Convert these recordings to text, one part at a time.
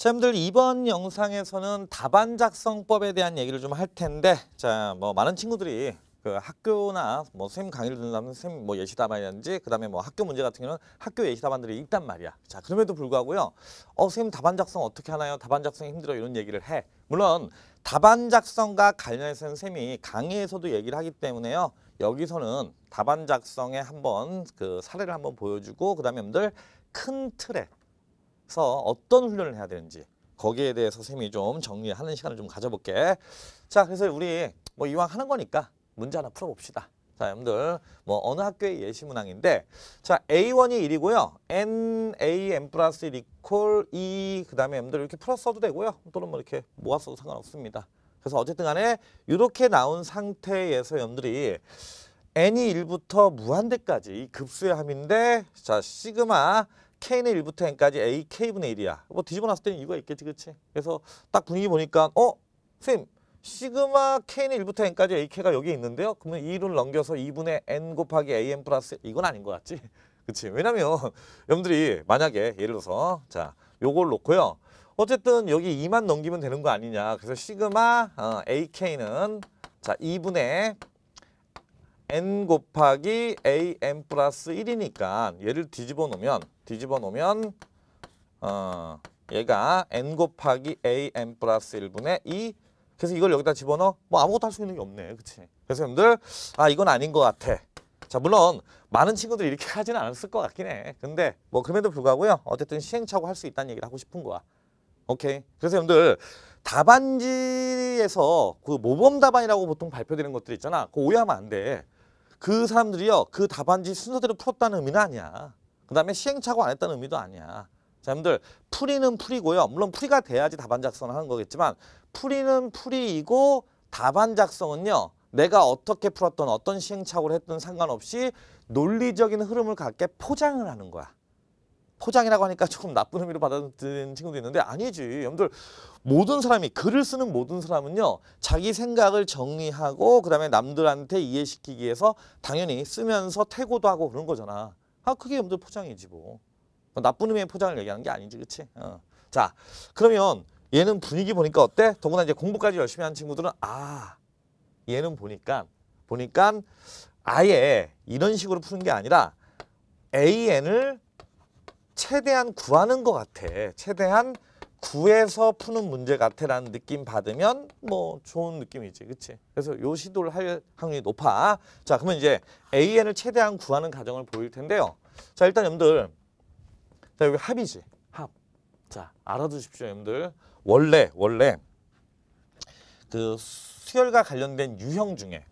자, 여러분들 이번 영상에서는 답안 작성법에 대한 얘기를 좀 할 텐데 자, 뭐 많은 친구들이 그 학교나 뭐 선생님 강의를 듣는다면 선생님 뭐 예시 답안이라든지 그다음에 뭐 학교 문제 같은 경우는 학교 예시 답안들이 있단 말이야. 자, 그럼에도 불구하고요. 어, 선생님 답안 작성 어떻게 하나요? 답안 작성이 힘들어 이런 얘기를 해. 물론 답안 작성과 관련해서는 님이 강의에서도 얘기를 하기 때문에요. 여기서는 답안 작성에 한번 그 사례를 한번 보여주고 그다음에 여러분들 큰 틀에 그래서 어떤 훈련을 해야 되는지 거기에 대해서 선생님이 좀 정리하는 시간을 좀 가져볼게. 자, 그래서 우리 뭐 이왕 하는 거니까 문제 하나 풀어봅시다. 자, 여러분들 뭐 어느 학교의 예시문항인데 자, A1이 1이고요. N, A, M 플러스 1 이퀄 2 e, 그다음에 M들 이렇게 풀어 써도 되고요. 또는 뭐 이렇게 모아 써도 상관없습니다. 그래서 어쨌든 간에 이렇게 나온 상태에서 여러분들이 N이 1부터 무한대까지 급수의 함인데 자, 시그마 k의 1부터 n까지 a k분의 1이야. 뭐 뒤집어 놨을 때는 이유가 있겠지, 그렇지? 그래서 딱 분위기 보니까 어? 선생님, 시그마 k의 1부터 n까지 a k가 여기 있는데요. 그러면 2를 넘겨서 2분의 n 곱하기 a m 플러스 이건 아닌 것 같지? 그렇지? 왜냐면 여러분들이 만약에 예를 들어서 자, 요걸 놓고요. 어쨌든 여기 2만 넘기면 되는 거 아니냐. 그래서 시그마 어, AK는 자 2분의 n 곱하기 a n 플러스 1이니까 얘를 뒤집어 놓으면 뒤집어 놓으면 어, 얘가 n 곱하기 a n 플러스 1분의 2 그래서 이걸 여기다 집어넣어 뭐 아무것도 할 수 있는 게 없네 그치 그래서 여러분들 아 이건 아닌 것 같아 자 물론 많은 친구들이 이렇게 하지는 않았을 것 같긴 해 근데 뭐 그럼에도 불구하고요 어쨌든 시행착오 할 수 있다는 얘기를 하고 싶은 거야 오케이 그래서 여러분들 답안지에서 그 모범 답안이라고 보통 발표되는 것들 있잖아 그거 오해하면 안돼 그 사람들이요 그 답안지 순서대로 풀었다는 의미는 아니야 그 다음에 시행착오 안 했다는 의미도 아니야 자 여러분들 풀이는 풀이고요 물론 풀이가 돼야지 답안 작성을 하는 거겠지만 풀이는 풀이이고 답안 작성은요 내가 어떻게 풀었던 어떤 시행착오를 했든 상관없이 논리적인 흐름을 갖게 포장을 하는 거야 포장이라고 하니까 조금 나쁜 의미로 받아들이 친구도 있는데 아니지. 여러분들 모든 사람이 글을 쓰는 모든 사람은요. 자기 생각을 정리하고 그다음에 남들한테 이해시키기 위해서 당연히 쓰면서 태고도 하고 그런 거잖아. 아 그게 여러분들 포장이지 뭐. 뭐. 나쁜 의미의 포장을 얘기하는 게 아니지 그치? 어. 자 그러면 얘는 분위기 보니까 어때? 더구나 이제 공부까지 열심히 한 친구들은 아 얘는 보니까 보니까 아예 이런 식으로 푸는 게 아니라 AN을 최대한 구하는 것 같아. 최대한 구해서 푸는 문제 같아라는 느낌 받으면 뭐 좋은 느낌이지, 그렇지? 그래서 요 시도를 할 확률이 높아. 자, 그러면 이제 AN을 최대한 구하는 과정을 보일 텐데요. 자, 일단 여러분들, 자 여기 합이지, 합. 자, 알아두십시오, 여러분들. 원래 원래 그 수열과 관련된 유형 중에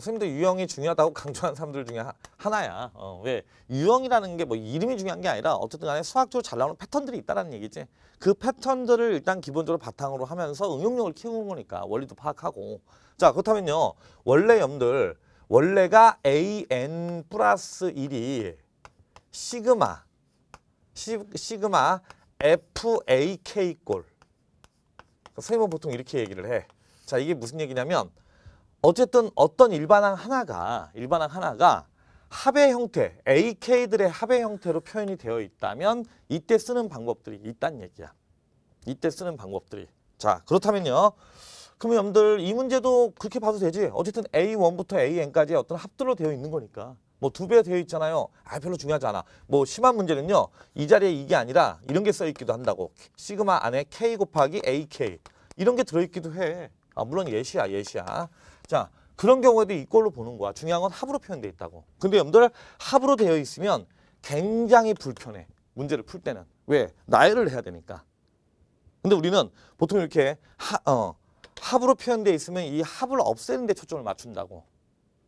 선생님도 유형이 중요하다고 강조한 사람들 중에 하, 나야 어, 왜 유형이라는 게 뭐 이름이 중요한 게 아니라 어쨌든 간에 수학적으로 잘 나오는 패턴들이 있다는 라 얘기지. 그 패턴들을 일단 기본적으로 바탕으로 하면서 응용력을 키우는 거니까 원리도 파악하고. 자 그렇다면요. 원래 염들 원래가 an 플러스 1이 시그마 시, 시그마 FAK꼴 그러니까 선생님은 보통 이렇게 얘기를 해. 자 이게 무슨 얘기냐면 어쨌든 어떤 일반항 하나가 일반항 하나가 합의 형태, AK들의 합의 형태로 표현이 되어 있다면 이때 쓰는 방법들이 있다는 얘기야. 이때 쓰는 방법들이. 자, 그렇다면요. 그럼 여러분들 이 문제도 그렇게 봐도 되지. 어쨌든 A1부터 AN까지 어떤 합들로 되어 있는 거니까. 뭐 두 배 되어 있잖아요. 아, 별로 중요하지 않아. 뭐 심한 문제는요. 이 자리에 이게 아니라 이런 게 써 있기도 한다고. 시그마 안에 K 곱하기 AK. 이런 게 들어있기도 해. 아, 물론 예시야, 예시야. 자 그런 경우에도 이꼴로 보는 거야. 중요한 건 합으로 표현돼 있다고. 근데 염러분들 합으로 되어 있으면 굉장히 불편해. 문제를 풀 때는. 왜? 나열을 해야 되니까. 근데 우리는 보통 이렇게 하, 어, 합으로 표현돼 있으면 이 합을 없애는 데 초점을 맞춘다고.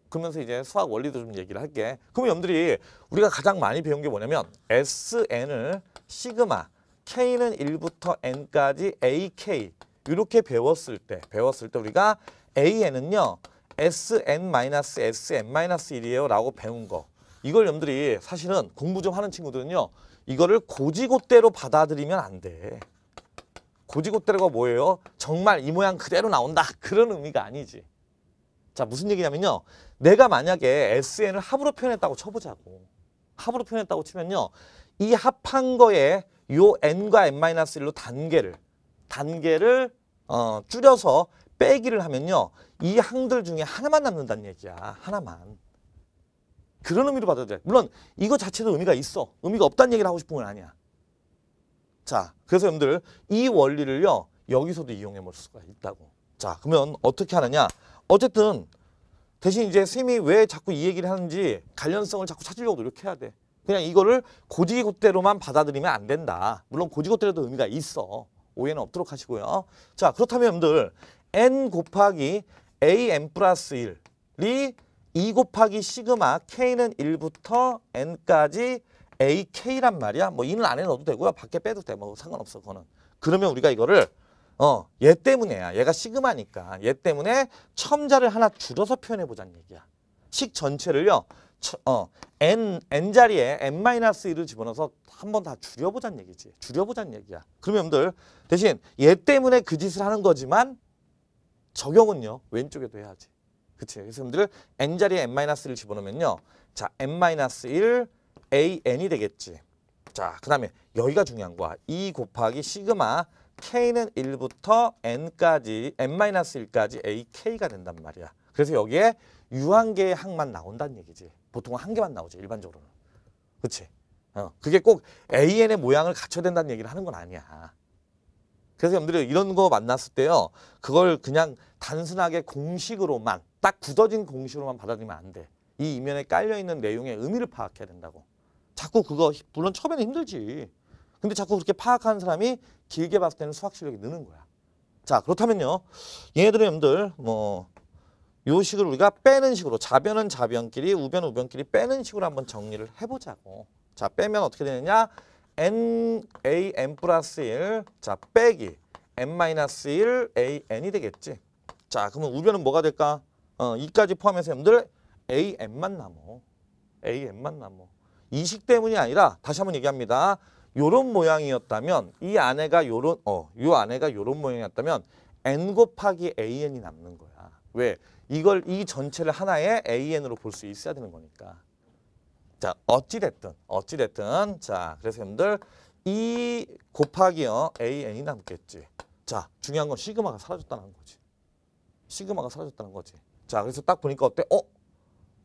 그러면서 이제 수학 원리도 좀 얘기를 할게. 그럼 여러들이 우리가 가장 많이 배운 게 뭐냐면 SN을 시그마, K는 1부터 N까지 AK 이렇게 배웠을 때 배웠을 때 우리가 A에는요. SN-SN-1이에요 라고 배운 거 이걸 여러분들이 사실은 공부 좀 하는 친구들은요 이거를 고지고대로 받아들이면 안 돼 고지고대로가 뭐예요? 정말 이 모양 그대로 나온다 그런 의미가 아니지 자 무슨 얘기냐면요 내가 만약에 SN을 합으로 표현했다고 쳐보자고 합으로 표현했다고 치면요 이 합한 거에 요 N과 N-1로 단계를 단계를 어, 줄여서 빼기를 하면요. 이 항들 중에 하나만 남는다는 얘기야. 하나만. 그런 의미로 받아들여. 물론 이거 자체도 의미가 있어. 의미가 없다는 얘기를 하고 싶은 건 아니야. 자, 그래서 여러분들 이 원리를요. 여기서도 이용해 볼 수가 있다고. 자, 그러면 어떻게 하느냐. 어쨌든 대신 이제 스이왜 자꾸 이 얘기를 하는지 관련성을 자꾸 찾으려고 노력해야 돼. 그냥 이거를 고지고대로만 받아들이면 안 된다. 물론 고지고대로도 의미가 있어. 오해는 없도록 하시고요. 자, 그렇다면 여러분들 n 곱하기 am 플러스 1이 2 e 곱하기 시그마 k는 1부터 n까지 ak란 말이야. 뭐 이는 안에 넣어도 되고요. 밖에 빼도 돼. 뭐 상관없어 그거는. 그러면 우리가 이거를 어, 얘 때문에야. 얘가 시그마니까. 얘 때문에 첨자를 하나 줄여서 표현해 보자는 얘기야. 식 전체를요. 처, 어, n n 자리에 n 마이너스 1을 집어넣어서 한번다 줄여보자는 얘기지. 줄여보자는 얘기야. 그러면 여러분들 대신 얘 때문에 그 짓을 하는 거지만 적용은요. 왼쪽에도 해야지. 그치? 그래서 여러분들 n 자리에 n-1을 집어넣으면요. 자, n-1 an이 되겠지. 자, 그 다음에 여기가 중요한 거야. e 곱하기 시그마 k는 1부터 n까지 n-1까지 ak가 된단 말이야. 그래서 여기에 유한계의 항만 나온다는 얘기지. 보통은 한 개만 나오지 일반적으로는. 그치? 어, 그게 꼭 AN의 모양을 갖춰야 된다는 얘기를 하는 건 아니야. 그래서 여러분들이 이런 거 만났을 때요. 그걸 그냥 단순하게 공식으로만 딱 굳어진 공식으로만 받아들이면 안 돼. 이 이면에 깔려있는 내용의 의미를 파악해야 된다고. 자꾸 그거 물론 처음에는 힘들지. 근데 자꾸 그렇게 파악하는 사람이 길게 봤을 때는 수학 실력이 느는 거야. 자 그렇다면요. 얘네들은 여러분들 뭐요 식을 우리가 빼는 식으로 자변은 자변끼리 우변은 우변끼리 빼는 식으로 한번 정리를 해보자고. 자 빼면 어떻게 되느냐. n a n 플러스 1, 자 빼기 n 마이너스 1 a n이 되겠지. 자 그러면 우변은 뭐가 될까? 어, 이까지 포함해서 여러분들 a n만 남어. a n만 남어. 이 식 때문이 아니라 다시 한번 얘기합니다. 요런 모양이었다면 이 안에가 요런 어요 안에가 요런 모양이었다면 n 곱하기 a n이 남는 거야. 왜? 이걸 이 전체를 하나의 a n으로 볼 수 있어야 되는 거니까. 자, 어찌됐든, 어찌됐든. 자, 그래서 여러분들 이 곱하기요. 어, AN이 남겠지. 자, 중요한 건 시그마가 사라졌다는 거지. 시그마가 사라졌다는 거지. 자, 그래서 딱 보니까 어때? 어?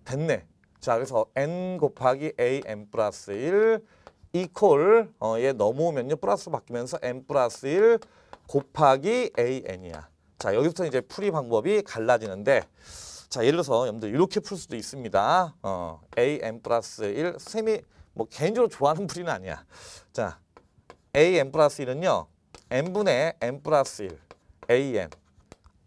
됐네. 자, 그래서 N 곱하기 AM 플러스 1 이퀄 어, 얘 넘어오면요. 플러스 바뀌면서 N 플러스 1 곱하기 AN이야. 자, 여기부터 이제 풀이 방법이 갈라지는데 자, 예를 들어서 여러분들 이렇게 풀 수도 있습니다. 어, am 플러스 1, 쌤이 뭐 개인적으로 좋아하는 풀이는 아니야. 자, am 플러스 1은요. n분의 n 플러스 1, am.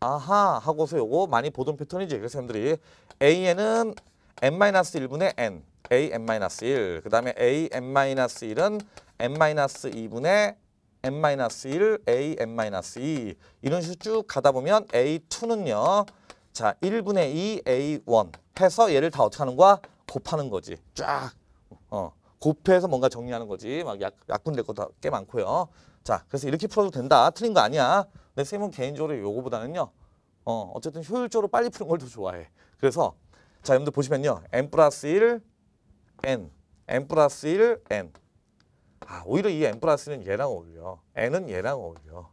아하 하고서 요거 많이 보던 패턴이지. 그래서 여러들이 an은 n-1분의 n, a n-1, 그 다음에 a n-1은 n-2분의 n-1, a n-2 이런 식으로 쭉 가다 보면 a2는요. 자 1분의 2a1 해서 얘를 다 어떻게 하는 거야? 곱하는 거지. 쫙. 어. 곱해서 뭔가 정리하는 거지. 막 약, 약분될 것도 꽤 많고요. 자, 그래서 이렇게 풀어도 된다. 틀린 거 아니야. 근데 쌤은 개인적으로 요거보다는요. 어, 어쨌든 효율적으로 빨리 푸는 걸 더 좋아해. 그래서 자, 여러분들 보시면요. n 플러스 1, n. n 플러스 1, n. 아, 오히려 이 n 플러스 1은 얘랑 어울려. n은 얘랑 어울려.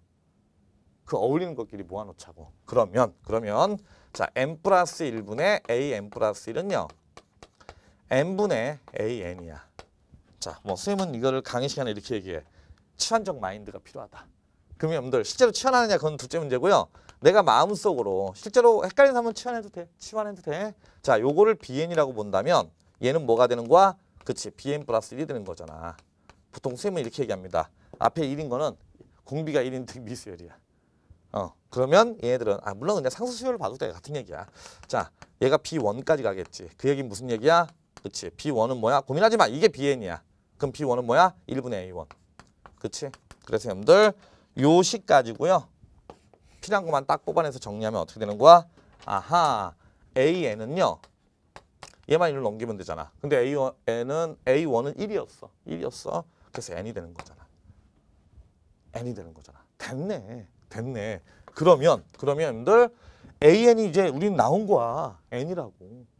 그 어울리는 것끼리 모아놓자고. 그러면, 그러면 자, n 플러스 1분의 an 플러스 1은요. n분의 an이야. 자, 뭐 선생님은 이거를 강의 시간에 이렇게 얘기해. 치환적 마인드가 필요하다. 그럼 여러분들 실제로 치환하느냐 그건 둘째 문제고요. 내가 마음속으로 실제로 헷갈린는 사람은 치환해도 돼. 치환해도 돼. 자, 요거를 bn이라고 본다면 얘는 뭐가 되는 거야? 그치, bn 플러스 1이 되는 거잖아. 보통 선생님은 이렇게 얘기합니다. 앞에 1인 거는 공비가 1인 등 미수열이야. 어, 그러면 얘네들은 아 물론 그냥 상수 수요를 봐도 돼 같은 얘기야. 자, 얘가 B1까지 가겠지. 그 얘기는 무슨 얘기야? 그치. B1은 뭐야? 고민하지 마. 이게 BN이야. 그럼 B1은 뭐야? 1분의 A1. 그치? 그래서 여러분들 요식까지고요 필요한 것만 딱 뽑아내서 정리하면 어떻게 되는 거야? 아하. AN은요. 얘만 1로 넘기면 되잖아. 근데 A1은 A1은 1이었어. 1이었어. 그래서 N이 되는 거잖아. N이 되는 거잖아. 됐네. 됐네. 그러면 그러면 여러분들 AN이 이제 우린 나온 거야. N이라고.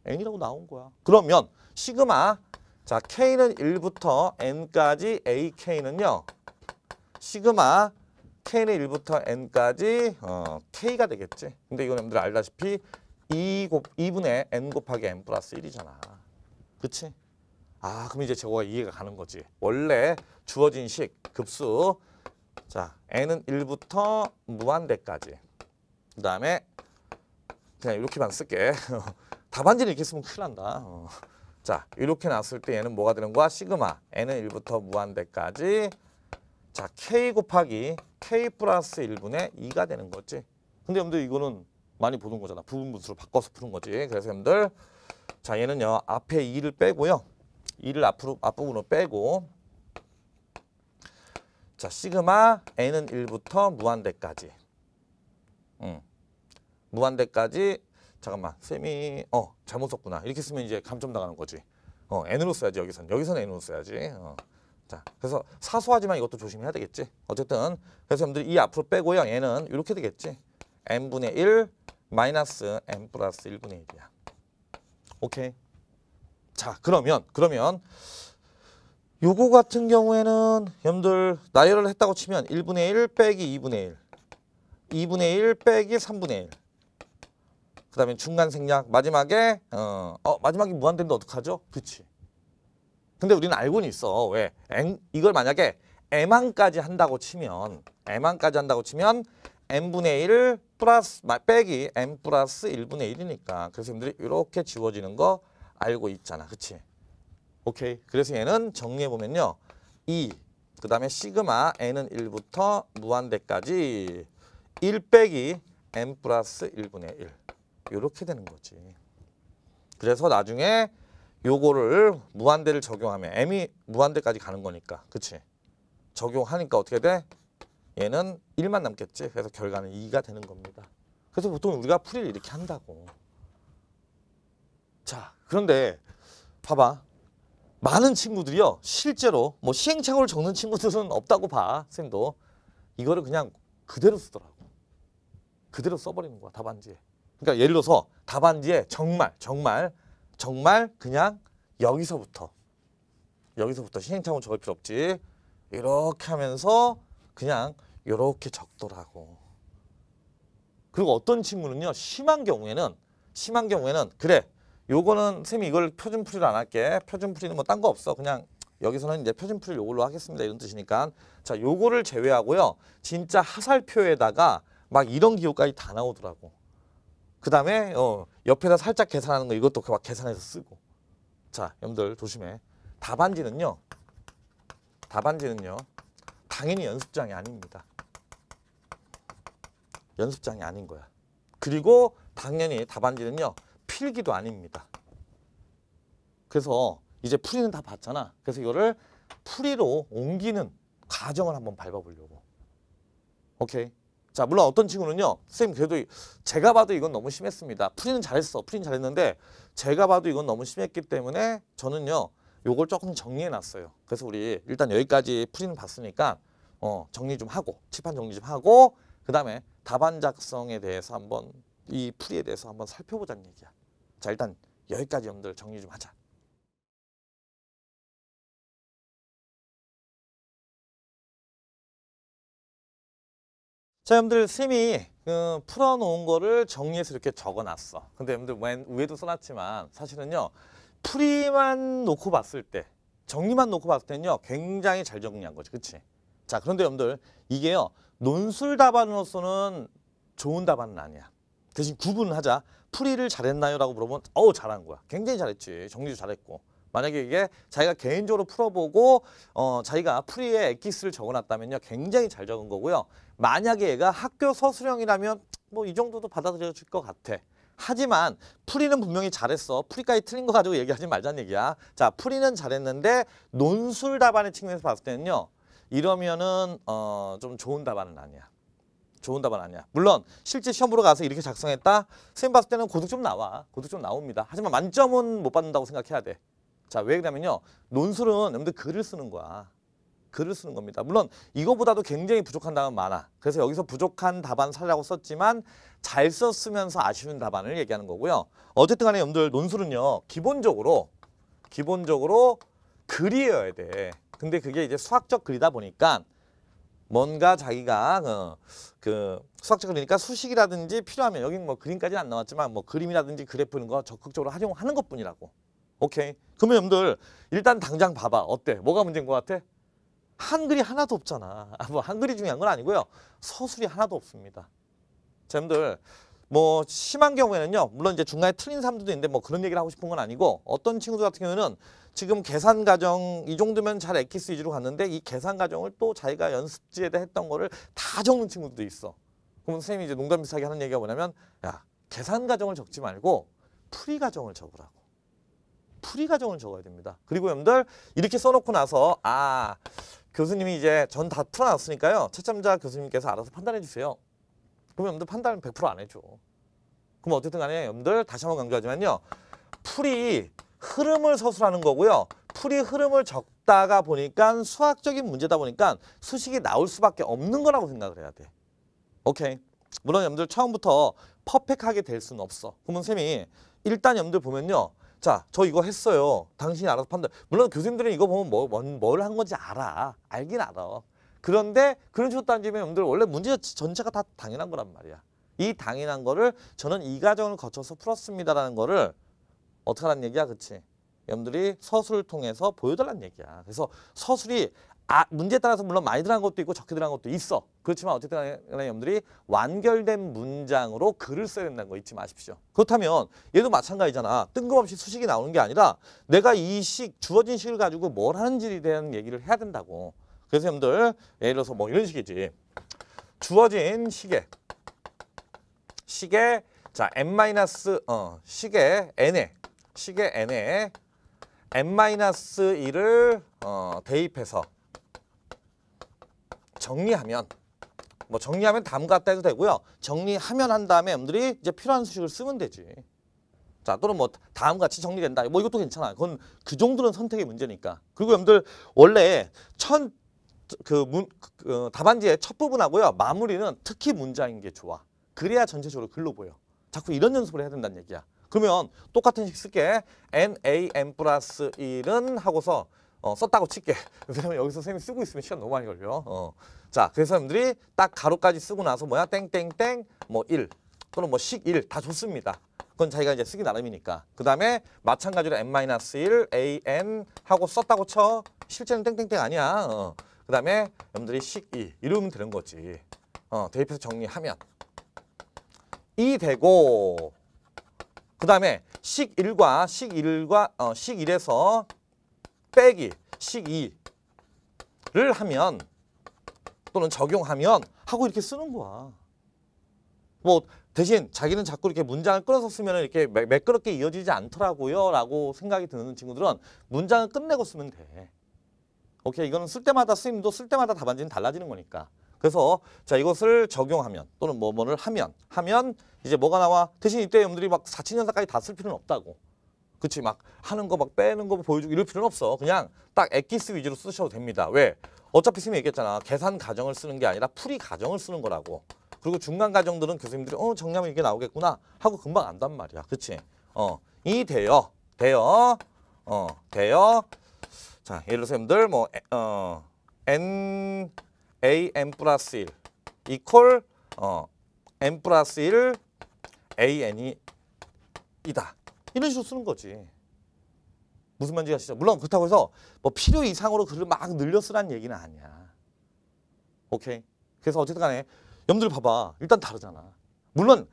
N이라고 나온 거야. 그러면 시그마 자 K는 1부터 N까지 AK는요. 시그마 K는 1부터 N까지 어, K가 되겠지. 근데 이건 여러분들 알다시피 2 e 곱, 2분의 N 곱하기 N 플러스 1이잖아. 그치? 아 그럼 이제 저거 이해가 가는 거지. 원래 주어진 식 급수 자, n은 1부터 무한대까지. 그 다음에 그냥 이렇게만 쓸게. 답안지를 이렇게 쓰면 큰일 난다. 어. 자, 이렇게 나왔을 때 얘는 뭐가 되는 거야? 시그마. n은 1부터 무한대까지. 자, k 곱하기 k 플러스 1분의 2가 되는 거지. 근데 여러분들 이거는 많이 보는 거잖아. 부분 분수로 바꿔서 푸는 거지. 그래서 여러분들 자, 얘는요. 앞에 2를 빼고요. 2를 앞으로 앞부분으로 빼고 자, 시그마 n은 1부터 무한대까지. 음. 무한대까지 잠깐만. 쌤이 어, 잘못 썼구나. 이렇게 쓰면 이제 감점 나가는 거지. 어, n으로 써야지 여기선. 여기선 n으로 써야지. 어. 자, 그래서 사소하지만 이것도 조심해야 되겠지. 어쨌든 그래서 여러분들 이 앞으로 빼고요. n은 이렇게 되겠지. n분의 1 마이너스 n 플러스 1분의 1이야. 오케이. 자, 그러면 그러면 요거 같은 경우에는 여러분들 나열을 했다고 치면 1분의 1 빼기 2분의 1 2분의 1 빼기 3분의 1그 다음에 중간 생략 마지막에 어, 어마지막에 무한대인데 어떡하죠? 그치 근데 우리는 알고는 있어 왜? M, 이걸 만약에 m항까지 한다고 치면 m항까지 한다고 치면 m분의 1 플러스 빼기 m 플러스 1분의 1이니까 그래서 여러분들이 이렇게 지워지는 거 알고 있잖아 그치 오케이. 그래서 얘는 정리해 보면요. 2. 그 다음에 시그마 n은 1부터 무한대까지 1 빼기 n 플러스 1분의 1 이렇게 되는 거지. 그래서 나중에 요거를 무한대를 적용하면 m이 무한대까지 가는 거니까 그치? 적용하니까 어떻게 돼? 얘는 1만 남겠지. 그래서 결과는 2가 되는 겁니다. 그래서 보통 우리가 풀이를 이렇게 한다고. 자, 그런데 봐봐. 많은 친구들이요. 실제로 뭐 시행착오를 적는 친구들은 없다고 봐. 쌤도. 이거를 그냥 그대로 쓰더라고. 그대로 써버리는 거야. 답안지에. 그러니까 예를 들어서 답안지에 정말 정말 정말 그냥 여기서부터 여기서부터 시행착오 적을 필요 없지. 이렇게 하면서 그냥 이렇게 적더라고. 그리고 어떤 친구는요. 심한 경우에는 심한 경우에는 그래 요거는 쌤이 이걸 표준풀이로 안 할게. 표준풀이는 뭐 딴 거 없어. 그냥 여기서는 이제 표준풀이 요걸로 하겠습니다. 이런 뜻이니까. 자, 요거를 제외하고요. 진짜 하살표에다가 막 이런 기호까지 다 나오더라고. 그 다음에 어, 옆에다 살짝 계산하는 거 이것도 막 계산해서 쓰고. 자, 여러분들 조심해. 답안지는요. 답안지는요. 당연히 연습장이 아닙니다. 연습장이 아닌 거야. 그리고 당연히 답안지는요. 필기도 아닙니다. 그래서 이제 풀이는 다 봤잖아. 그래서 이거를 풀이로 옮기는 과정을 한번 밟아보려고. 오케이. 자 물론 어떤 친구는요. 선생님 그래도 제가 봐도 이건 너무 심했습니다. 풀이는 잘했어. 풀이는 잘했는데 제가 봐도 이건 너무 심했기 때문에 저는요. 요걸 조금 정리해놨어요. 그래서 우리 일단 여기까지 풀이는 봤으니까 어, 정리 좀 하고 칠판 정리 좀 하고 그 다음에 답안 작성에 대해서 한번 이 풀이에 대해서 한번 살펴보자는 얘기야. 자 일단 여기까지 여러분들 정리 좀 하자. 자 여러분들 스이그 풀어놓은 거를 정리해서 이렇게 적어놨어. 근데 여러분들 맨 위에도 써놨지만 사실은요. 풀이만 놓고 봤을 때 정리만 놓고 봤을 때는요. 굉장히 잘 정리한 거지. 그치? 자 그런데 여러분들 이게요. 논술 답안으로서는 좋은 답안은 아니야. 대신 구분하자. 풀이를 잘했나요? 라고 물어보면 어우 잘한 거야. 굉장히 잘했지. 정리도 잘했고. 만약에 이게 자기가 개인적으로 풀어보고 어, 자기가 풀이에 엑기스를 적어놨다면요. 굉장히 잘 적은 거고요. 만약에 얘가 학교 서술형이라면 뭐 이 정도도 받아들여질 것 같아. 하지만 풀이는 분명히 잘했어. 풀이까지 틀린 거 가지고 얘기하지 말자는 얘기야. 자, 풀이는 잘했는데 논술 답안의 측면에서 봤을 때는요. 이러면은 어, 좀 좋은 답안은 아니야. 좋은 답은 아니야. 물론 실제 시험 으로 가서 이렇게 작성했다. 선생님 봤을 때는 고득 좀 나와. 고득 좀 나옵니다. 하지만 만점은 못 받는다고 생각해야 돼. 자, 왜 그러냐면요. 논술은 여러분들 글을 쓰는 거야. 글을 쓰는 겁니다. 물론 이거보다도 굉장히 부족한 답은 많아. 그래서 여기서 부족한 답안 살라고 썼지만 잘 썼으면서 아쉬운 답안을 얘기하는 거고요. 어쨌든 간에 여러분들 논술은요. 기본적으로 기본적으로 글이어야 돼. 근데 그게 이제 수학적 글이다 보니까 뭔가 자기가 어, 그 수학적 그러니까 수식이라든지 필요하면 여기 뭐 그림까지는 안 나왔지만 뭐 그림이라든지 그래프 이런 거 적극적으로 활용하는 것뿐이라고. 오케이. 그러면 여러분들 일단 당장 봐봐. 어때? 뭐가 문제인 것 같아? 한글이 하나도 없잖아. 아, 뭐 한글이 중요한 건 아니고요. 서술이 하나도 없습니다. 자, 여러분들 뭐 심한 경우에는요. 물론 이제 중간에 틀린 사람들도 있는데 뭐 그런 얘기를 하고 싶은 건 아니고 어떤 친구들 같은 경우에는 지금 계산 과정 이 정도면 잘 엑기스 위주로 갔는데 이 계산 과정을 또 자기가 연습지에 대 했던 거를 다 적는 친구들도 있어. 그럼 선생님이 이제 농담 비슷하게 하는 얘기가 뭐냐면 야 계산 과정을 적지 말고 풀이 과정을 적으라고. 풀이 과정을 적어야 됩니다. 그리고 여러분들 이렇게 써놓고 나서 아 교수님이 이제 전 다 풀어놨으니까요. 채점자 교수님께서 알아서 판단해 주세요. 그럼 여러분들 판단을 100%안 해줘. 그럼 어쨌든 간에 여러분들 다시 한번 강조하지만요. 풀이 흐름을 서술하는 거고요. 풀이 흐름을 적다가 보니까 수학적인 문제다 보니까 수식이 나올 수밖에 없는 거라고 생각을 해야 돼. 오케이. 물론 여러분들 처음부터 퍼펙하게 될 수는 없어. 그러면 쌤이 일단 여러분들 보면요. 자, 저 이거 했어요. 당신이 알아서 판단. 물론 교수님들은 이거 보면 뭐, 뭐, 뭘 한 건지 알아. 알긴 알아. 그런데 그런 식으로 따지면 여러분들 원래 문제 전체가 다 당연한 거란 말이야. 이 당연한 거를 저는 이 과정을 거쳐서 풀었습니다라는 거를 어떻게 하란 얘기야 그치 여러분들이 서술을 통해서 보여달라는 얘기야 그래서 서술이 아, 문제에 따라서 물론 많이 들어간 것도 있고 적게 들어간 것도 있어 그렇지만 어쨌든 간에 여러분들이 완결된 문장으로 글을 써야 된다는 거 잊지 마십시오 그렇다면 얘도 마찬가지잖아 뜬금없이 수식이 나오는 게 아니라 내가 이 식 주어진 식을 가지고 뭘 하는지에 대한 얘기를 해야 된다고 그래서 여러분들 예를 들어서 뭐 이런 식이지 주어진 식에 식에 자 n 마이너스 어 식에 n에 식의 n에 n-1을 어, 대입해서 정리하면 뭐 정리하면 다음 같다 해도 되고요. 정리하면 한 다음에 여러분들이 이제 필요한 수식을 쓰면 되지. 자 또는 뭐 다음 같이 정리된다. 뭐 이것도 괜찮아. 그건 그 정도는 선택의 문제니까. 그리고 여러분들 원래 첫 그, 문, 그 어, 답안지의 첫 부분하고요. 마무리는 특히 문장인 게 좋아. 그래야 전체적으로 글로 보여. 자꾸 이런 연습을 해야 된다는 얘기야. 그러면 똑같은 식 쓸게. NAN 플러스 1은 하고서 어, 썼다고 칠게. 왜냐면 그 여기서 선생님이 쓰고 있으면 시간 너무 많이 걸려. 어. 자, 그래서 사람들이 딱 가로까지 쓰고 나서 뭐야? 땡땡땡 뭐 1. 또는 뭐식 1. 다 좋습니다. 그건 자기가 이제 쓰기 나름이니까. 그 다음에 마찬가지로 n-1, an 하고 썼다고 쳐. 실제는 땡땡땡 아니야. 어. 그 다음에 여러분들이 식 2. 이러면 되는 거지. 어, 대입해서 정리하면. 이 되고 그 다음에 식일과 식일과 어, 식일에서 빼기 식이를 하면 또는 적용하면 하고 이렇게 쓰는 거야. 뭐 대신 자기는 자꾸 이렇게 문장을 끊어서 쓰면 이렇게 매끄럽게 이어지지 않더라고요 라고 생각이 드는 친구들은 문장을 끝내고 쓰면 돼. 오케이 이거는 쓸 때마다 쓰임도 쓸 때마다 답안지는 달라지는 거니까. 그래서 자 이것을 적용하면 또는 뭐뭐를 하면 하면 이제 뭐가 나와 대신 이때 여러분들이 막 사치년사까지 다 쓸 필요는 없다고 그치 막 하는 거 막 빼는 거 보여주고 이럴 필요는 없어 그냥 딱 엑기스 위주로 쓰셔도 됩니다 왜 어차피 선생님이 얘기했잖아 계산 가정을 쓰는 게 아니라 풀이 가정을 쓰는 거라고 그리고 중간 가정들은 교수님들이 어 정리하면 이게 나오겠구나 하고 금방 안단 말이야 그치 어이 돼요 돼요 어 돼요 자 예를 들어서 여러들뭐 어, N am 플러스 1 이퀄 어, m 플러스 1 an이 이다. 이런 식으로 쓰는 거지. 무슨 말인지 아시죠? 물론 그렇다고 해서 뭐 필요 이상으로 글을 막 늘려 쓰라는 얘기는 아니야. 오케이? 그래서 어쨌든 간에 염들 봐봐. 일단 다르잖아. 물론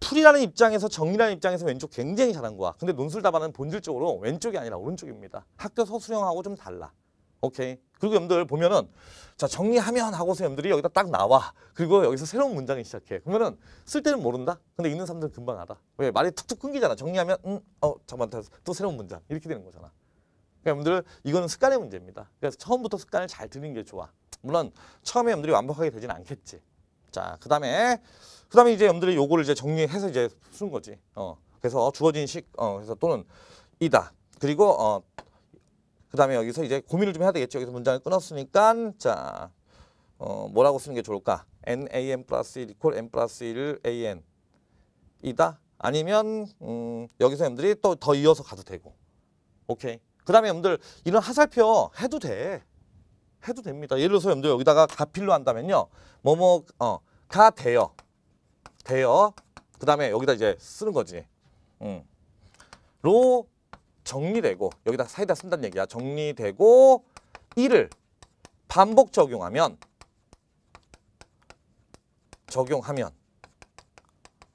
풀이라는 입장에서 정리라는 입장에서 왼쪽 굉장히 잘한 거야. 근데 논술 답안은 본질적으로 왼쪽이 아니라 오른쪽입니다. 학교 서술형하고 좀 달라. 오케이. 그리고 여러분들 보면은 자 정리하면 하고서 여러분들이 여기다 딱 나와. 그리고 여기서 새로운 문장이 시작해. 그러면은 쓸 때는 모른다. 근데 읽는 사람들은 금방 알아. 왜 말이 툭툭 끊기잖아. 정리하면 음어 잠깐만 또 새로운 문장 이렇게 되는 거잖아. 그러니까 여러분들 이거는 습관의 문제입니다. 그래서 처음부터 습관을 잘 들이는 게 좋아. 물론 처음에 여러분들이 완벽하게 되진 않겠지. 자 그다음에 그다음에 이제 여러분들이 요거를 이제 정리해서 이제 쓴 거지. 어 그래서 주어진 식어 그래서 또는 이다. 그리고 어그 다음에 여기서 이제 고민을 좀 해야 되겠죠. 여기서 문장을 끊었으니까 자 어, 뭐라고 쓰는 게 좋을까? NAN 플러스 1 이퀄 N 플러스 1 AN 이다? 아니면 음, 여기서 여러분들이 또 더 이어서 가도 되고 오케이 그 다음에 여러분들 이런 하살표 해도 돼 해도 됩니다 예를 들어서 여러분들 여기다가 가필로 한다면요 뭐뭐 어, 가 돼요 돼요 그 다음에 여기다 이제 쓰는 거지 음. 로 정리되고 여기다 사이다 쓴다는 얘기야. 정리되고 이를 반복 적용하면 적용하면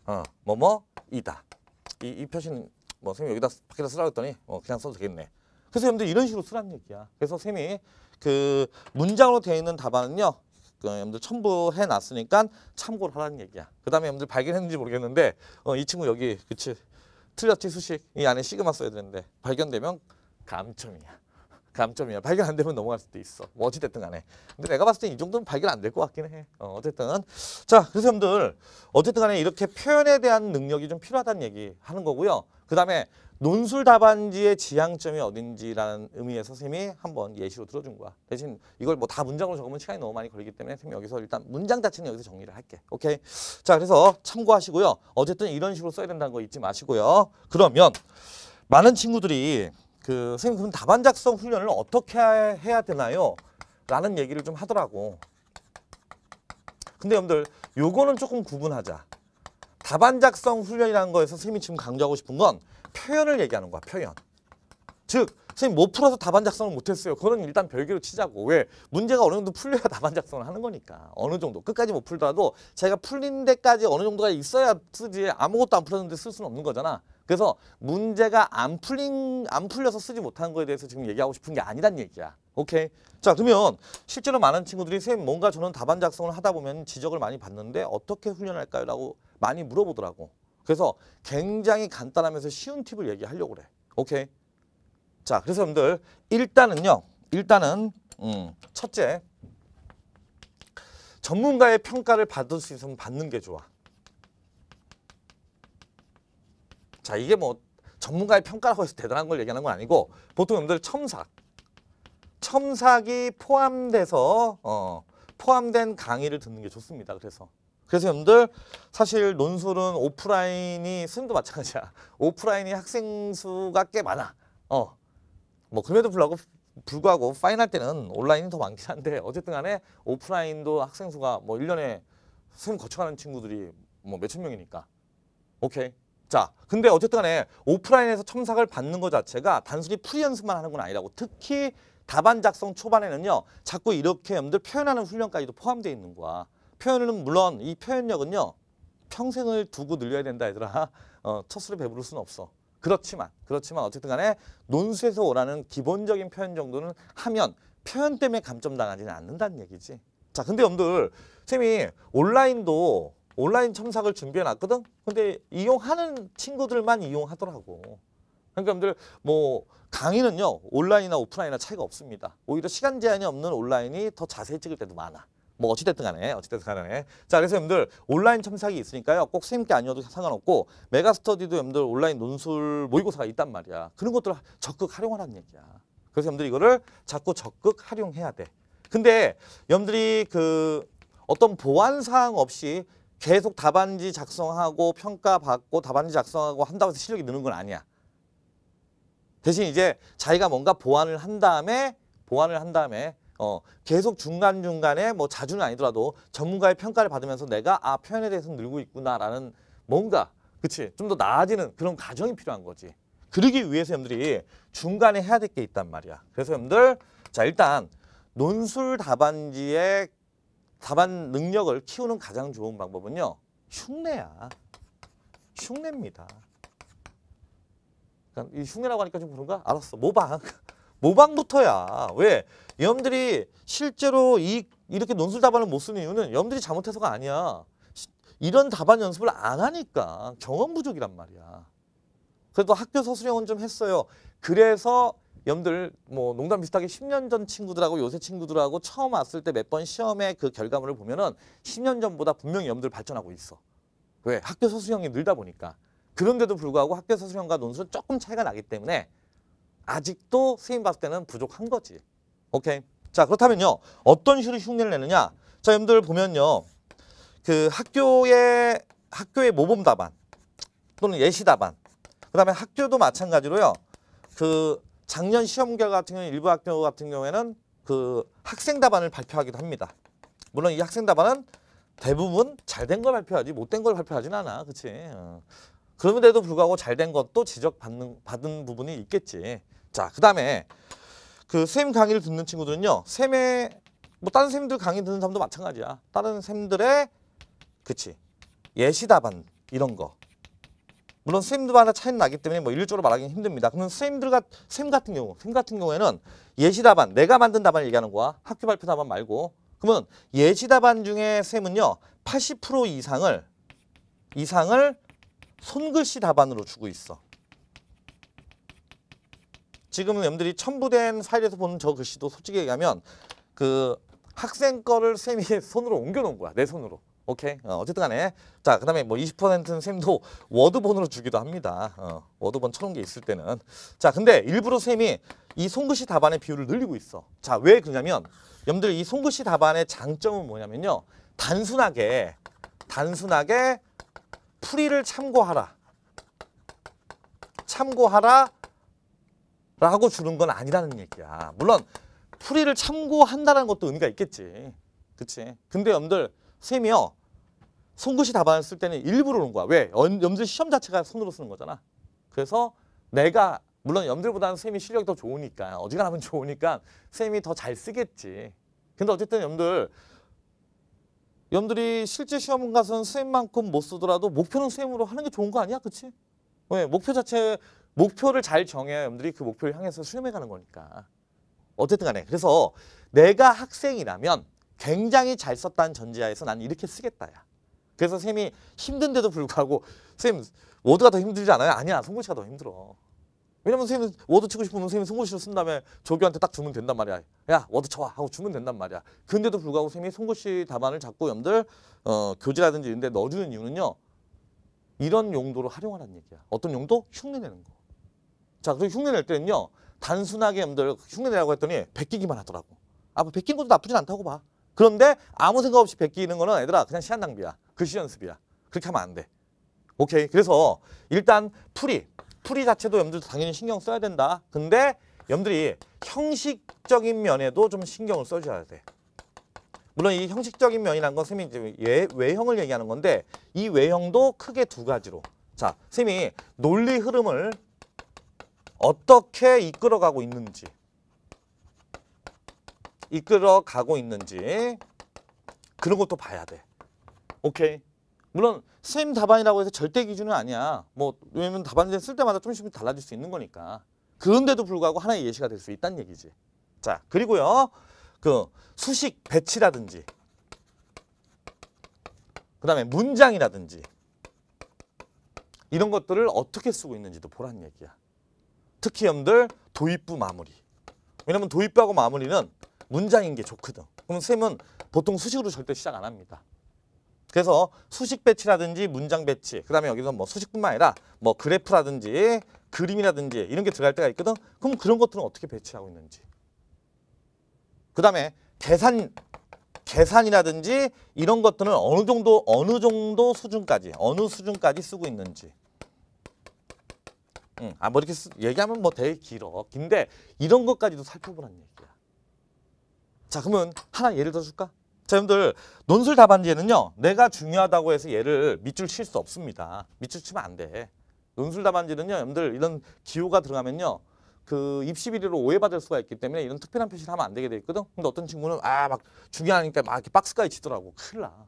어, 뭐뭐 뭐, 이다. 이, 이 표시는 뭐 선생님 여기다 밖에다 쓰라고 했더니 어, 그냥 써도 되겠네. 그래서 여러분들 이런 식으로 쓰라는 얘기야. 그래서 선생님이그 문장으로 되어 있는 답안은요. 그 여러분들 첨부해 놨으니까 참고를 하라는 얘기야. 그 다음에 여러분들 발견했는지 모르겠는데 어, 이 친구 여기 그치 틀렸지 수식 이 안에 시그마 써야 되는데 발견되면 감점이야 감점이야 발견 안 되면 넘어갈 수도 있어 뭐 어찌됐든 간에 근데 내가 봤을 땐 이 정도면 발견 안 될 것 같긴 해 어, 어쨌든 자 그래서 여러분들 어쨌든 간에 이렇게 표현에 대한 능력이 좀 필요하다는 얘기 하는 거고요 그 다음에 논술 답안지의 지향점이 어딘지라는 의미에서 선생님이 한번 예시로 들어준 거야. 대신 이걸 뭐 다 문장으로 적으면 시간이 너무 많이 걸리기 때문에 선생님 여기서 일단 문장 자체는 여기서 정리를 할게. 오케이. 자, 그래서 참고하시고요. 어쨌든 이런 식으로 써야 된다는 거 잊지 마시고요. 그러면 많은 친구들이 그 선생님 그럼 답안 작성 훈련을 어떻게 해야 되나요? 라는 얘기를 좀 하더라고. 근데 여러분들 요거는 조금 구분하자. 답안 작성 훈련이라는 거에서 선생님이 지금 강조하고 싶은 건 표현을 얘기하는 거야 표현 즉 선생님 못 뭐 풀어서 답안 작성을 못했어요 그건 일단 별개로 치자고 왜 문제가 어느 정도 풀려야 답안 작성을 하는 거니까 어느 정도 끝까지 못 풀더라도 자기가 풀린 데까지 어느 정도가 있어야 쓰지 아무것도 안 풀었는데 쓸 수는 없는 거잖아 그래서 문제가 안 풀린 안 풀려서 쓰지 못한 거에 대해서 지금 얘기하고 싶은 게 아니란 얘기야 오케이 자 그러면 실제로 많은 친구들이 선생님 뭔가 저는 답안 작성을 하다 보면 지적을 많이 받는데 어떻게 훈련할까요 라고 많이 물어보더라고 그래서 굉장히 간단하면서 쉬운 팁을 얘기하려고 그래. 오케이. 자, 그래서 여러분들 일단은요. 일단은 음, 첫째 전문가의 평가를 받을 수 있으면 받는 게 좋아. 자, 이게 뭐 전문가의 평가라고 해서 대단한 걸 얘기하는 건 아니고 보통 여러분들 첨삭, 첨삭이 포함돼서 어, 포함된 강의를 듣는 게 좋습니다. 그래서 그래서 여러분들 사실 논술은 오프라인이 수능도 마찬가지야. 오프라인이 학생 수가 꽤 많아. 어. 뭐 그럼에도 불구하고 불구하고 파이널 때는 온라인이 더 많긴 한데 어쨌든 간에 오프라인도 학생 수가 뭐 1년에 수능 거쳐가는 친구들이 뭐 몇천 명이니까. 오케이. 자, 근데 어쨌든 간에 오프라인에서 첨삭을 받는 것 자체가 단순히 풀이 연습만 하는 건 아니라고 특히 답안 작성 초반에는요. 자꾸 이렇게 여러분들 표현하는 훈련까지도 포함되어 있는 거야. 표현은 물론 이 표현력은요. 평생을 두고 늘려야 된다 얘들아. 어, 첫 수를 배부를 수는 없어. 그렇지만 그렇지만 어쨌든 간에 논술에서 오라는 기본적인 표현 정도는 하면 표현 때문에 감점당하지는 않는다는 얘기지. 자 근데 여러분들 쌤이 온라인도 온라인 첨삭을 준비해 놨거든. 근데 이용하는 친구들만 이용하더라고. 그러니까 여러분들 뭐 강의는요 온라인이나 오프라인이나 차이가 없습니다. 오히려 시간 제한이 없는 온라인이 더 자세히 찍을 때도 많아. 뭐 어찌됐든 간에 어찌됐든 간에 자 그래서 여러분들 온라인 첨삭이 있으니까요 꼭 선생님께 아니어도 상관없고 메가스터디도 여러분들 온라인 논술 모의고사가 있단 말이야 그런 것들을 적극 활용하라는 얘기야 그래서 여러분들 이거를 자꾸 적극 활용해야 돼 근데 여러분들이 그 어떤 보완 사항 없이 계속 답안지 작성하고 평가받고 답안지 작성하고 한다고 해서 실력이 느는 건 아니야 대신 이제 자기가 뭔가 보완을 한 다음에 보완을 한 다음에 어, 계속 중간중간에 뭐 자주는 아니더라도 전문가의 평가를 받으면서 내가 아 표현에 대해서 는 늘고 있구나라는 뭔가 그치 좀 더 나아지는 그런 과정이 필요한 거지 그러기 위해서 여러분들이 중간에 해야 될 게 있단 말이야 그래서 여러분들 자 일단 논술 답안지의 답안 능력을 키우는 가장 좋은 방법은요 흉내야 흉내입니다 그러니까 이 흉내라고 하니까 좀 그런가? 알았어 모방 뭐 모방부터야. 왜? 여러분들이 실제로 이 이렇게 논술 답안을 못 쓰는 이유는 여러분들이 잘못해서가 아니야. 이런 답안 연습을 안 하니까 경험 부족이란 말이야. 그래도 학교 서술형은 좀 했어요. 그래서 여러분들 뭐 농담 비슷하게 10년 전 친구들하고 요새 친구들하고 처음 왔을 때 몇 번 시험의 그 결과물을 보면은 10년 전보다 분명히 여러분들 발전하고 있어. 왜? 학교 서술형이 늘다 보니까. 그런데도 불구하고 학교 서술형과 논술은 조금 차이가 나기 때문에 아직도 쓰임봤을 때는 부족한 거지. 오케이. 자 그렇다면요. 어떤 식으로 흉내를 내느냐. 자 여러분들 보면요. 그 학교의 학교의 모범 답안 또는 예시 답안 그 다음에 학교도 마찬가지로요. 그 작년 시험 결과 같은 경우 일부 학교 같은 경우에는 그 학생 답안을 발표하기도 합니다. 물론 이 학생 답안은 대부분 잘 된 걸 발표하지 못된 걸 발표하진 않아. 그치? 어. 그럼에도 불구하고 잘 된 것도 지적받는 받은 부분이 있겠지. 자, 그다음에 그 쌤 강의를 듣는 친구들은요. 쌤의 뭐 다른 쌤들 강의 듣는 사람도 마찬가지야. 다른 쌤들의 그치 예시 답안 이런 거. 물론 쌤들마다 차이는 나기 때문에 뭐 일률적으로 말하기는 힘듭니다. 그러면 쌤들과 쌤 같은 경우, 쌤 같은 경우에는 예시 답안, 내가 만든 답안을 얘기하는 거야. 학교 발표 답안 말고. 그러면 예시 답안 중에 쌤은요. 80% 이상을 이상을 손글씨 답안으로 주고 있어. 지금은 여러분들이 첨부된 파일에서 보는 저 글씨도 솔직히 얘기하면 그 학생 거를 쌤이 손으로 옮겨놓은 거야. 내 손으로. 오케이. 어, 쨌든 간에. 자, 그 다음에 뭐 20%는 쌤도 워드본으로 주기도 합니다. 어, 워드본 쳐놓은 게 있을 때는. 자, 근데 일부러 쌤이 이 손글씨 답안의 비율을 늘리고 있어. 자, 왜 그러냐면 여러분들 이 손글씨 답안의 장점은 뭐냐면요. 단순하게, 단순하게 풀이를 참고하라. 참고하라 라고 주는 건 아니라는 얘기야. 물론 풀이를 참고한다는 것도 의미가 있겠지. 그치? 근데 염들 쌤이요. 손글씨 답안 을쓸 때는 일부러 오는 거야. 왜? 염들 시험 자체가 손으로 쓰는 거잖아. 그래서 내가 물론 염들보다는 쌤이 실력이 더 좋으니까 어지간하면 좋으니까 쌤이 더 잘 쓰겠지. 근데 어쨌든 염들 여러분들이 실제 시험은 가서는 선생님만큼 못 쓰더라도 목표는 선생님으로 하는 게 좋은 거 아니야? 그치? 왜? 목표 자체, 목표를 잘 정해야 여러분들이 그 목표를 향해서 수렴해 가는 거니까. 어쨌든 간에. 그래서 내가 학생이라면 굉장히 잘 썼다는 전제하에서 난 이렇게 쓰겠다, 야. 그래서 선생님이 힘든데도 불구하고 선생님, 워드가 더 힘들지 않아요? 아니야, 송글 씨가 더 힘들어. 왜냐면 선생님은 워드 치고 싶으면 선생님이 송곳씨로쓴 다음에 조교한테 딱 주면 된단 말이야. 야 워드 쳐와 하고 주면 된단 말이야. 근데도 불구하고 선생님이 송곳씨 답안을 자꾸 염들 어, 교재라든지 이런 데 넣어주는 이유는요. 이런 용도로 활용하라는 얘기야. 어떤 용도? 흉내내는 거. 자 그리고 흉내낼 때는요. 단순하게 염들 흉내내라고 했더니 베끼기만 하더라고. 아, 뭐 베끼는 것도 나쁘진 않다고 봐. 그런데 아무 생각 없이 베끼는 거는 애들아 그냥 시간 낭비야. 글씨 연습이야. 그렇게 하면 안 돼. 오케이. 그래서 일단 풀이 풀이 자체도 염들도 당연히 신경 써야 된다. 근데 염들이 형식적인 면에도 좀 신경을 써줘야 돼. 물론 이 형식적인 면이란 건 쌤이 이제 외, 외형을 얘기하는 건데 이 외형도 크게 두 가지로 자 쌤이 논리 흐름을 어떻게 이끌어가고 있는지 이끌어가고 있는지 그런 것도 봐야 돼 오케이 물론 쌤 답안이라고 해서 절대 기준은 아니야. 뭐 왜냐면 답안을 쓸 때마다 조금씩 달라질 수 있는 거니까. 그런데도 불구하고 하나의 예시가 될 수 있다는 얘기지. 자 그리고요 그 수식 배치라든지 그 다음에 문장이라든지 이런 것들을 어떻게 쓰고 있는지도 보란 얘기야. 특히 여러분들 도입부 마무리. 왜냐면 도입부하고 마무리는 문장인 게 좋거든. 그럼 쌤은 보통 수식으로 절대 시작 안 합니다. 그래서 수식 배치라든지 문장 배치, 그 다음에 여기서 뭐 수식뿐만 아니라 뭐 그래프라든지 그림이라든지 이런 게 들어갈 때가 있거든. 그럼 그런 것들은 어떻게 배치하고 있는지. 그 다음에 계산, 계산이라든지 이런 것들은 어느 정도, 어느 정도 수준까지, 어느 수준까지 쓰고 있는지. 응. 아, 뭐 이렇게 쓰, 얘기하면 뭐 되게 길어. 긴데 이런 것까지도 살펴보란 얘기야. 자, 그러면 하나 예를 들어 줄까? 자, 여러분들 논술 답안지에는요. 내가 중요하다고 해서 얘를 밑줄 칠 수 없습니다. 밑줄 치면 안 돼. 논술 답안지는요. 여러분들 이런 기호가 들어가면요. 그 입시 비리로 오해받을 수가 있기 때문에 이런 특별한 표시를 하면 안 되게 돼 있거든. 근데 어떤 친구는 아 막 중요하니까 막 이렇게 박스까지 치더라고. 큰일 나.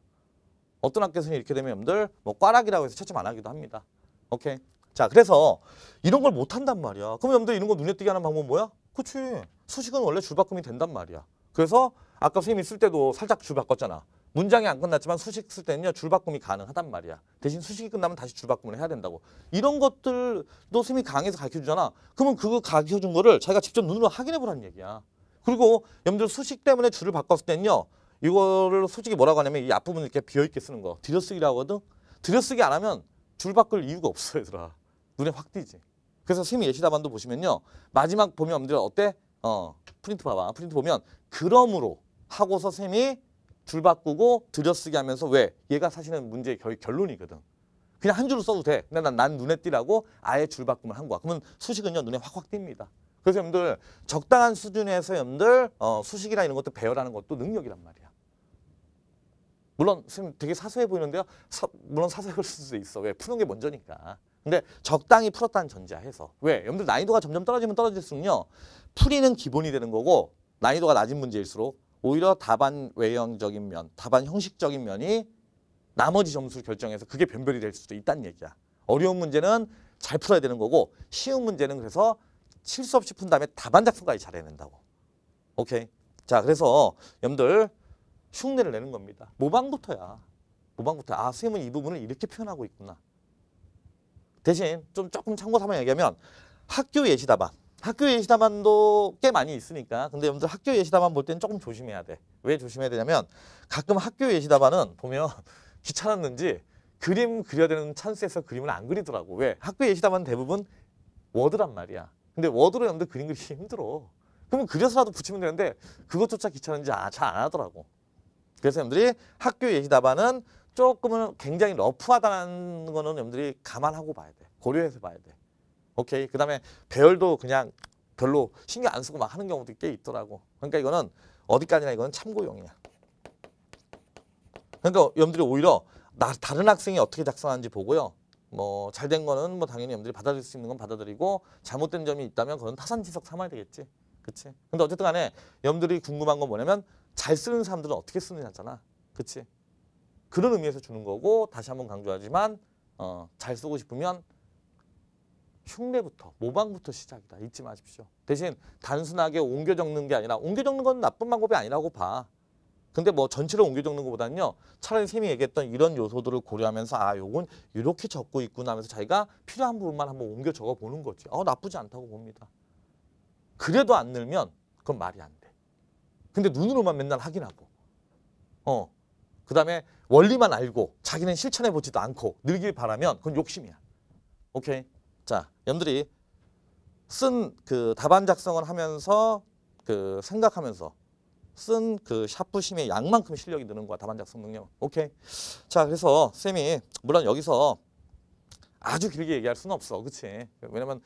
어떤 학교에서는 이렇게 되면 여러분들 뭐 꽈락이라고 해서 채점 안 하기도 합니다. 오케이. 자 그래서 이런 걸 못한단 말이야. 그럼 여러분들 이런 거 눈에 띄게 하는 방법은 뭐야? 그치. 수식은 원래 줄바꿈이 된단 말이야. 그래서 아까 선생님이 쓸 때도 살짝 줄 바꿨잖아. 문장이 안 끝났지만 수식 쓸 때는요. 줄 바꿈이 가능하단 말이야. 대신 수식이 끝나면 다시 줄 바꿈을 해야 된다고. 이런 것들도 선생님이 강의에서 가르쳐주잖아. 그러면 그거 가르쳐준 거를 자기가 직접 눈으로 확인해보라는 얘기야. 그리고 여러분들 수식 때문에 줄을 바꿨을 때는요. 이거를 솔직히 뭐라고 하냐면 이 앞부분을 이렇게 비어있게 쓰는 거. 들여쓰기라고 하거든. 들여쓰기 안 하면 줄 바꿀 이유가 없어 얘들아. 눈에 확 띄지. 그래서 선생님 이 예시답안도 보시면요. 마지막 보면 여러분들 어때? 어 프린트 봐봐. 프린트 보면 그러므로 하고서 쌤이 줄 바꾸고 들여쓰기 하면서 왜? 얘가 사실은 문제의 결, 론이거든 그냥 한 줄로 써도 돼. 근데 난, 난 눈에 띄라고 아예 줄 바꿈을 한 거야. 그러면 수식은요 눈에 확확 띕니다. 그래서 여러분들 적당한 수준에서 여러분들 어, 수식이나 이런 것도 배열하는 것도 능력이란 말이야. 물론 선생님 되게 사소해 보이는데요. 사, 물론 사소해 보 수도 있어. 왜? 푸는 게 먼저니까. 근데 적당히 풀었다는 전제하에서. 왜? 여러분들 난이도가 점점 떨어지면 떨어질수록요. 풀이는 기본이 되는 거고 난이도가 낮은 문제일수록 오히려 답안 외형적인 면, 답안 형식적인 면이 나머지 점수를 결정해서 그게 변별이 될 수도 있다는 얘기야. 어려운 문제는 잘 풀어야 되는 거고 쉬운 문제는 그래서 실수 없이 푼 다음에 답안 작성까지 잘해낸다고 오케이. 자 그래서 염들 흉내를 내는 겁니다. 모방부터야. 모방부터 아 선생님은 이 부분을 이렇게 표현하고 있구나. 대신 좀 조금 참고 삼아 얘기하면 학교 예시 답안 학교 예시답안도꽤 많이 있으니까 근데 여러분들 학교 예시답안볼 때는 조금 조심해야 돼. 왜 조심해야 되냐면 가끔 학교 예시답안은 보면 귀찮았는지 그림 그려야 되는 찬스에서 그림을 안 그리더라고. 왜? 학교 예시답안 대부분 워드란 말이야. 근데 워드로 여러분들 그림 그리기 힘들어. 그러면 그려서라도 붙이면 되는데 그것조차 귀찮은지 아, 잘안 하더라고. 그래서 여러분들이 학교 예시답안은 조금은 굉장히 러프하다는 거는 여러분들이 감안하고 봐야 돼. 고려해서 봐야 돼. 오케이. 그다음에 배열도 그냥 별로 신경 안 쓰고 막 하는 경우도 꽤 있더라고. 그러니까 이거는 어디까지나 이건 참고용이야. 그러니까 여러분들이 오히려 나, 다른 학생이 어떻게 작성하는지 보고요. 뭐 잘 된 거는 뭐 당연히 여러분들이 받아들일 수 있는 건 받아들이고 잘못된 점이 있다면 그건 타산지석 삼아야 되겠지. 그치? 근데 어쨌든 간에 여러분들이 궁금한 건 뭐냐면 잘 쓰는 사람들은 어떻게 쓰느냐잖아. 그치? 그런 의미에서 주는 거고 다시 한번 강조하지만 어, 잘 쓰고 싶으면 흉내부터 모방부터 시작이다. 잊지 마십시오. 대신 단순하게 옮겨 적는 게 아니라 옮겨 적는 건 나쁜 방법이 아니라고 봐. 근데 뭐 전체를 옮겨 적는 것보다는요. 차라리 쌤이 얘기했던 이런 요소들을 고려하면서 아 요건 이렇게 적고 있구나 하면서 자기가 필요한 부분만 한번 옮겨 적어보는 거지. 어 나쁘지 않다고 봅니다. 그래도 안 늘면 그건 말이 안 돼. 근데 눈으로만 맨날 확인하고 어 그다음에 원리만 알고 자기는 실천해 보지도 않고 늘길 바라면 그건 욕심이야. 오케이. 자, 여러분들이 쓴 그 답안 작성을 하면서 그 생각하면서 쓴 그 샤프심의 양만큼 실력이 느는 거야. 답안 작성 능력. 오케이. 자, 그래서 쌤이 물론 여기서 아주 길게 얘기할 수는 없어. 그치? 왜냐면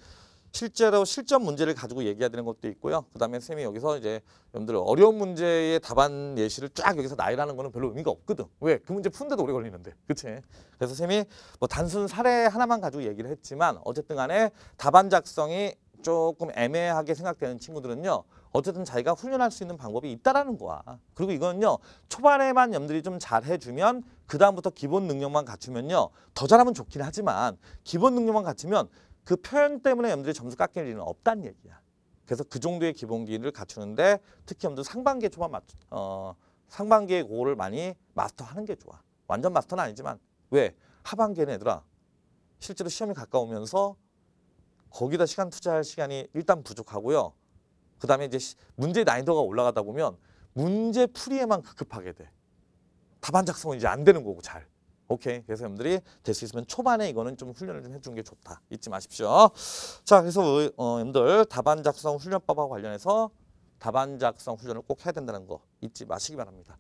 실제로 실전 문제를 가지고 얘기해야 되는 것도 있고요. 그다음에 쌤이 여기서 이제 여러분들 어려운 문제의 답안 예시를 쫙 여기서 나열하는 거는 별로 의미가 없거든. 왜? 그 문제 푼데도 오래 걸리는데. 그치? 그래서 쌤이 뭐 단순 사례 하나만 가지고 얘기를 했지만 어쨌든 간에 답안 작성이 조금 애매하게 생각되는 친구들은요. 어쨌든 자기가 훈련할 수 있는 방법이 있다라는 거야. 그리고 이거는요. 초반에만 염들이 좀 잘해주면 그 다음부터 기본 능력만 갖추면요. 더 잘하면 좋긴 하지만 기본 능력만 갖추면 그 표현 때문에 염두에 점수 깎일 일은 없다는 얘기야. 그래서 그 정도의 기본기를 갖추는데 특히 염두 상반기에 초반 맞 어, 상반기의 고를 많이 마스터하는 게 좋아. 완전 마스터는 아니지만 왜 하반기에는 얘들아 실제로 시험이 가까우면서 거기다 시간 투자할 시간이 일단 부족하고요. 그 다음에 이제 문제 난이도가 올라가다 보면 문제 풀이에만 급급하게 돼. 답안 작성은 이제 안 되는 거고 잘. 오케이. 그래서 여러분들이 될 수 있으면 초반에 이거는 좀 훈련을 좀 해 준 게 좋다. 잊지 마십시오. 자, 그래서 어, 여러분들 답안 작성 훈련법과 관련해서 답안 작성 훈련을 꼭 해야 된다는 거 잊지 마시기 바랍니다.